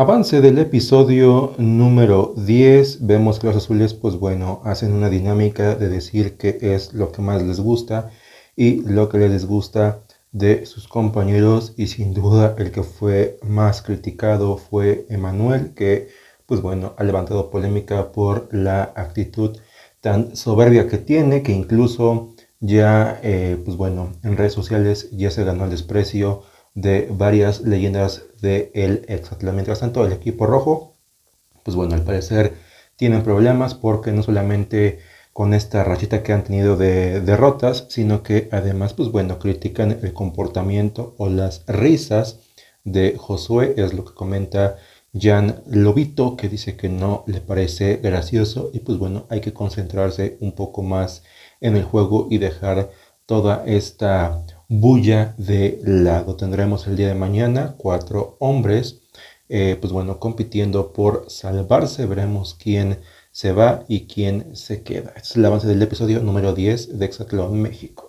Avance del episodio número 10, vemos que los azules, pues bueno, hacen una dinámica de decir qué es lo que más les gusta y lo que les gusta de sus compañeros y sin duda el que fue más criticado fue Emanuel, que pues bueno, ha levantado polémica por la actitud tan soberbia que tiene, que incluso ya, eh, pues bueno, en redes sociales ya se ganó el desprecio de varias leyendas del de Exatla. Mientras tanto, el equipo rojo, pues bueno, al parecer tienen problemas porque no solamente con esta rachita que han tenido de derrotas, sino que además, pues bueno, critican el comportamiento o las risas de Josué, es lo que comenta Jan Lobito, que dice que no le parece gracioso y pues bueno, hay que concentrarse un poco más en el juego y dejar toda esta bulla de lago. Tendremos el día de mañana cuatro hombres, eh, pues bueno, compitiendo por salvarse. Veremos quién se va y quién se queda. Este es el avance del episodio número 10 de Exatlón México.